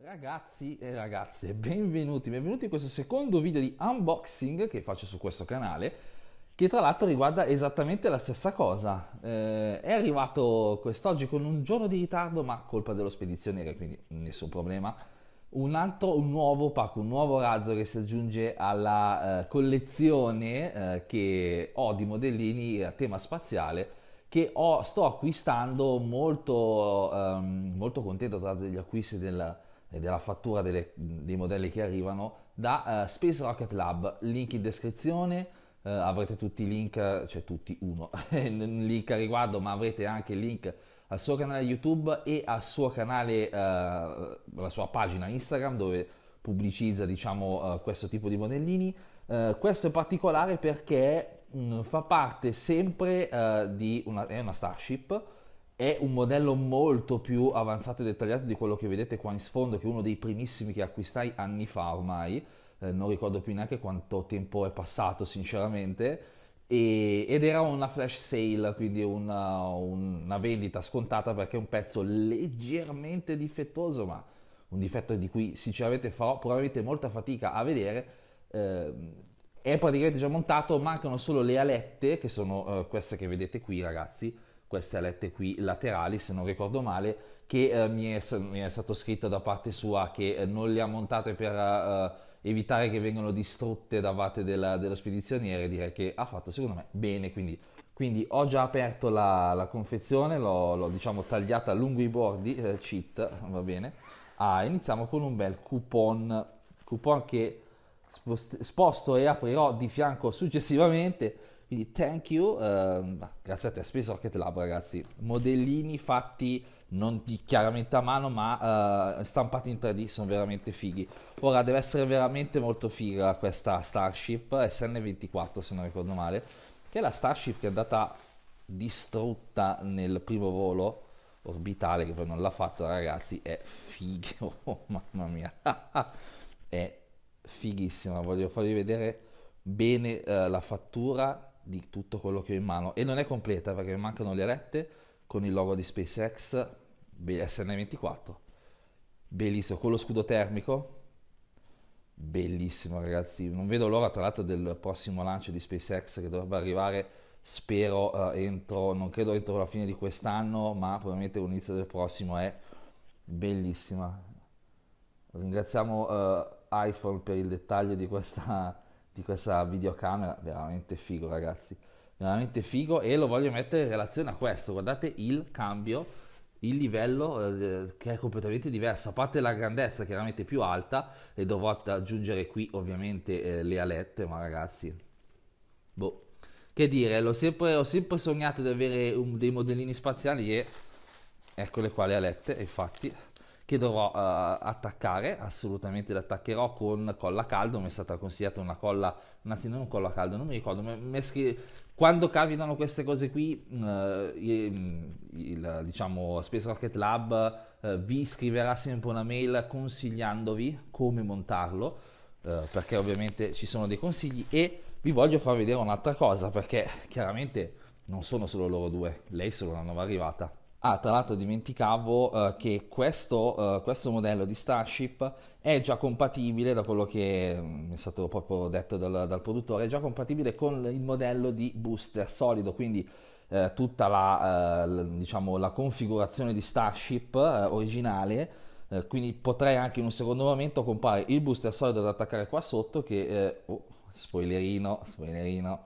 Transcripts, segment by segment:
Ragazzi e ragazze, benvenuti, benvenuti in questo secondo video di unboxing che faccio su questo canale, che tra l'altro riguarda esattamente la stessa cosa. Eh, è arrivato quest'oggi con un giorno di ritardo, ma colpa dello spedizioniere, quindi nessun problema. Un altro, un nuovo pacco, un nuovo razzo che si aggiunge alla eh, collezione eh, che ho di modellini a tema spaziale che ho, sto acquistando molto, ehm, molto contento tra l'altro degli acquisti del e della fattura delle, dei modelli che arrivano da eh, Space Rocket Lab, link in descrizione, eh, avrete tutti i link, cioè tutti uno, un link a riguardo, ma avrete anche il link al suo canale YouTube e al suo canale, eh, la sua pagina Instagram dove pubblicizza diciamo eh, questo tipo di modellini. Eh, questo è particolare perché mh, mm, fa parte sempre eh, di una, è una Starship, è un modello molto più avanzato e dettagliato di quello che vedete qua in sfondo, che è uno dei primissimi che acquistai anni fa ormai, eh, non ricordo più neanche quanto tempo è passato sinceramente, e, ed era una flash sale, quindi una, una, vendita scontata perché è un pezzo leggermente difettoso, ma un difetto di cui sinceramente farò probabilmente molta fatica a vedere. Eh, è praticamente già montato, mancano solo le alette, che sono eh, queste che vedete qui ragazzi, queste alette qui laterali, se non ricordo male, che eh, mi, è, mi, è, stato scritto da parte sua che eh, non le ha montate per eh, evitare che vengano distrutte da parte della, dello spedizioniere, direi che ha fatto secondo me bene, quindi, quindi ho già aperto la, la confezione, l'ho, l'ho diciamo, tagliata lungo i bordi, eh, cheat, va bene. Ah, iniziamo con un bel coupon, coupon che sposto e aprirò di fianco successivamente quindi thank you, uh, grazie a te Space Rocket Lab ragazzi, modellini fatti non di, chiaramente a mano ma uh, stampati in 3D sono veramente fighi. Ora deve essere veramente molto figa questa Starship SN24 se non ricordo male, che è la Starship che è andata distrutta nel primo volo orbitale che poi non l'ha fatto ragazzi, è figo, oh, mamma mia, è fighissima, voglio farvi vedere bene uh, la fattura di tutto quello che ho in mano e non è completa perché mi mancano le rette con il logo di SpaceX SN24 bellissimo con lo scudo termico bellissimo ragazzi non vedo l'ora tra l'altro del prossimo lancio di SpaceX che dovrebbe arrivare spero eh, entro non credo entro la fine di quest'anno ma probabilmente l'inizio del prossimo è bellissima ringraziamo eh, iPhone per il dettaglio di questa di questa videocamera, veramente figo ragazzi, veramente figo e lo voglio mettere in relazione a questo, guardate il cambio il livello eh, che è completamente diverso, a parte la grandezza chiaramente più alta e dovrò aggiungere qui ovviamente eh, le alette, ma ragazzi, boh, che dire, sempre, ho sempre sognato di avere un, dei modellini spaziali e eccole qua le alette, infatti che dovrò uh, attaccare, assolutamente l'attaccherò con colla caldo, mi è stata consigliata una colla, anzi non colla caldo, non mi ricordo, mi, mi scri- quando capitano queste cose qui, uh, eh, il, mm, il, diciamo Space Rocket Lab uh, vi scriverà sempre una mail consigliandovi come montarlo, perché ovviamente ci sono dei consigli e vi voglio far vedere un'altra cosa, perché chiaramente non sono solo loro due, lei è solo una nuova arrivata Ah, tra l'altro dimenticavo eh, che questo, eh, questo, modello di Starship è già compatibile, da quello che mi mm, è stato proprio detto dal, dal, produttore, è già compatibile con il modello di booster solido, quindi eh, tutta la, eh, la, diciamo, la, configurazione di Starship eh, originale, eh, quindi potrei anche in un secondo momento compare il booster solido da attaccare qua sotto che... oh, spoilerino, spoilerino,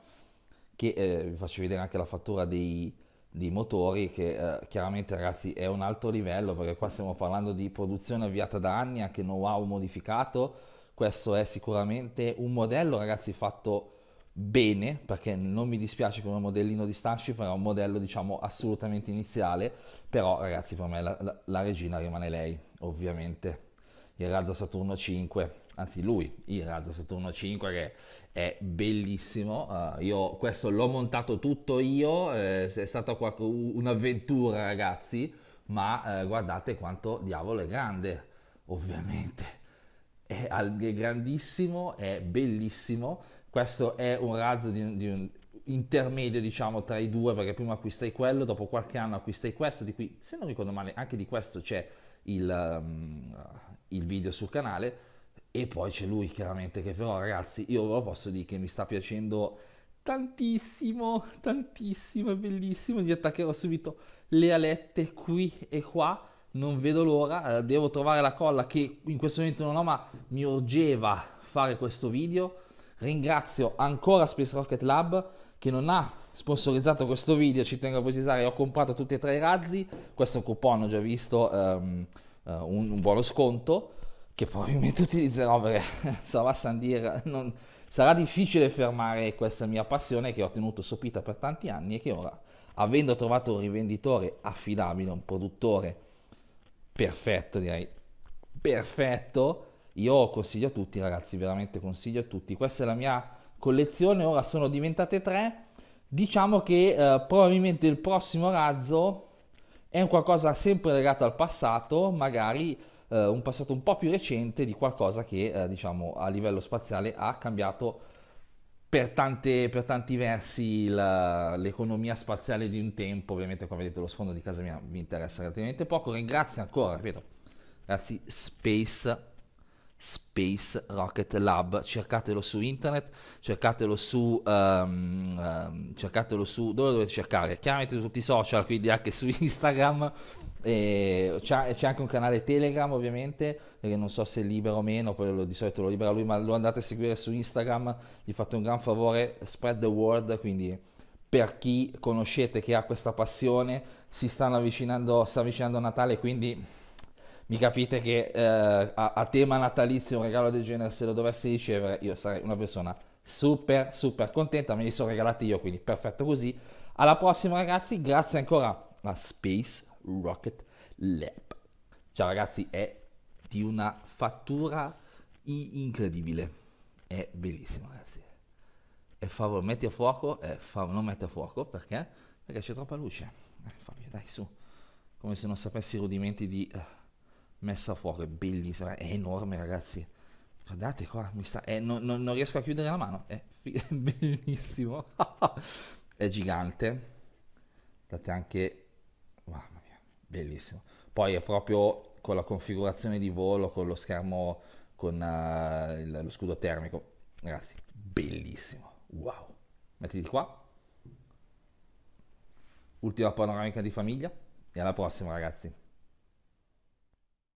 che vi faccio vedere anche la fattura dei di motori che eh, chiaramente ragazzi è un altro livello perché qua stiamo parlando di produzione avviata da anni anche know-how modificato questo è sicuramente un modello ragazzi fatto bene perché non mi dispiace come modellino di Starship è un modello diciamo assolutamente iniziale però ragazzi per me la, la, la regina rimane lei ovviamente il Razza Saturno 5 anzi lui, il razzo Saturno 5 che è bellissimo, uh, io questo l'ho montato tutto io, eh, è stata un'avventura ragazzi, ma eh, guardate quanto diavolo è grande, ovviamente è, è grandissimo, è bellissimo, questo è un razzo di, di un intermedio diciamo tra i due perché prima acquistai quello, dopo qualche anno acquistai questo, di qui se non ricordo male anche di questo c'è il, um, il video sul canale, e poi c'è lui chiaramente che però ragazzi io ve lo posso dire che mi sta piacendo tantissimo, tantissimo, è bellissimo, gli attaccherò subito le alette qui e qua, non vedo l'ora, eh, devo trovare la colla che in questo momento non ho ma mi urgeva fare questo video, ringrazio ancora Space Rocket Lab che non ha sponsorizzato questo video, ci tengo a precisare, ho comprato tutti e tre i razzi, questo coupon ho già visto, um, uh, un, un buono sconto, che probabilmente utilizzerò perché sarà Sandir, non, sarà difficile fermare questa mia passione che ho tenuto sopita per tanti anni e che ora, avendo trovato un rivenditore affidabile, un produttore perfetto, direi perfetto, io consiglio a tutti ragazzi, veramente consiglio a tutti. Questa è la mia collezione, ora sono diventate tre. Diciamo che eh, probabilmente il prossimo razzo è un qualcosa sempre legato al passato, magari eh, un passato un po' più recente di qualcosa che eh, diciamo a livello spaziale ha cambiato per, tante, per tanti versi la, l'economia spaziale di un tempo, ovviamente come vedete lo sfondo di casa mia mi interessa relativamente poco, ringrazio ancora, ripeto, ragazzi Space Space Rocket Lab, cercatelo su internet, cercatelo su, um, um, cercatelo su dove dovete cercare? Chiaramente su tutti i social, quindi anche su Instagram, e c'è, c'è, anche un canale Telegram ovviamente, perché non so se è libero o meno, poi lo, di solito lo libera lui, ma lo andate a seguire su Instagram, gli fate un gran favore, spread the word, quindi per chi conoscete che ha questa passione, si stanno avvicinando, sta avvicinando a Natale, quindi mi capite che eh, a, a, tema natalizio un regalo del genere se lo dovessi ricevere io sarei una persona super super contenta, me li sono regalati io quindi perfetto così. Alla prossima ragazzi, grazie ancora a Space Rocket Lab. Ciao ragazzi, è di una fattura incredibile, è bellissima ragazzi. E favore, metti a fuoco, eh, favore, non metti a fuoco perché? Perché c'è troppa luce. Eh, Fabio, dai su, come se non sapessi i rudimenti di... Eh messa a fuoco, è bellissima, è enorme ragazzi. Guardate qua, mi sta... Eh, non, non, non, riesco a chiudere la mano, è, è bellissimo. è gigante. Guardate anche... Mamma mia, bellissimo. Poi è proprio con la configurazione di volo, con lo schermo, con uh, il, lo scudo termico. Ragazzi, bellissimo. Wow. Mettiti qua. Ultima panoramica di famiglia. E alla prossima ragazzi.